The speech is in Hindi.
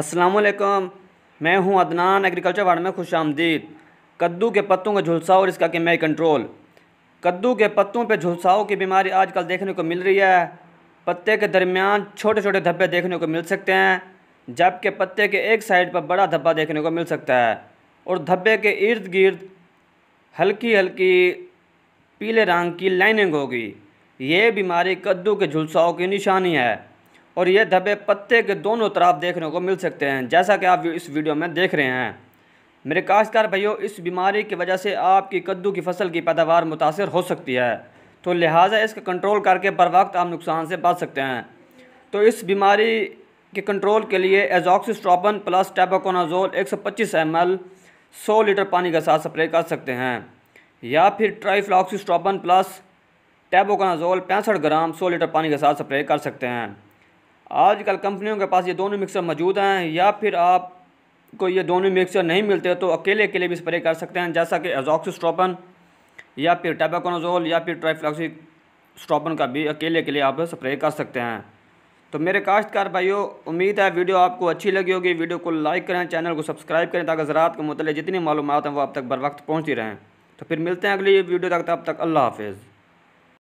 असलकम मैं हूं अदनान एग्रीकल्चर वार्ड में खुश आमदीद कद्दू के पत्तों का झुलसाओ और इसका केमिकल कंट्रोल कद्दू के पत्तों पर झुलसाओ की बीमारी आजकल देखने को मिल रही है पत्ते के दरमियान छोटे छोटे धब्बे देखने को मिल सकते हैं जबकि पत्ते के एक साइड पर बड़ा धब्बा देखने को मिल सकता है और धब्बे के इर्द गिर्द हल्की हल्की पीले रंग की लाइनिंग होगी ये बीमारी कद्दू के झुलसाओ की निशानी है और ये धब्बे पत्ते के दोनों तरफ देखने को मिल सकते हैं जैसा कि आप इस वीडियो में देख रहे हैं मेरे काश्तकार भाइयों इस बीमारी की वजह से आपकी कद्दू की फसल की पैदावार मुतासर हो सकती है तो लिहाजा इसका कंट्रोल करके बर वक्त आप नुकसान से बच सकते हैं तो इस बीमारी के कंट्रोल के लिए एजॉक्सिस्ट्रॉपन प्लस पच्चीस 125 एल सौ लीटर पानी के साथ स्प्रे कर सकते हैं या फिर ट्राईफ्लॉक्सिस्ट्रॉपन प्लस टेबोकोनाजोल पैंसठ ग्राम सौ लीटर पानी के साथ स्प्रे कर सकते हैं आजकल कंपनियों के पास ये दोनों मिक्सर मौजूद हैं या फिर आप को ये दोनों मिक्सर नहीं मिलते तो अकेले अकेले भी स्प्रे कर सकते हैं जैसा कि एजॉक्सिस्ट्रोपन या फिर टैबाकोनाजोल या फिर स्ट्रोपन का भी अकेले अकेले आप स्प्रे कर सकते हैं तो मेरे काश्तकार भाइयों उम्मीद है वीडियो आपको अच्छी लगी होगी वीडियो को लाइक करें चैनल को सब्सक्राइब करें ताकि ज़रात के मतलब जितनी मालूम हैं वो आप तक बर वक्त पहुँचती रहें तो फिर मिलते हैं अगली वीडियो तक तब तक अल्लाह हाफिज़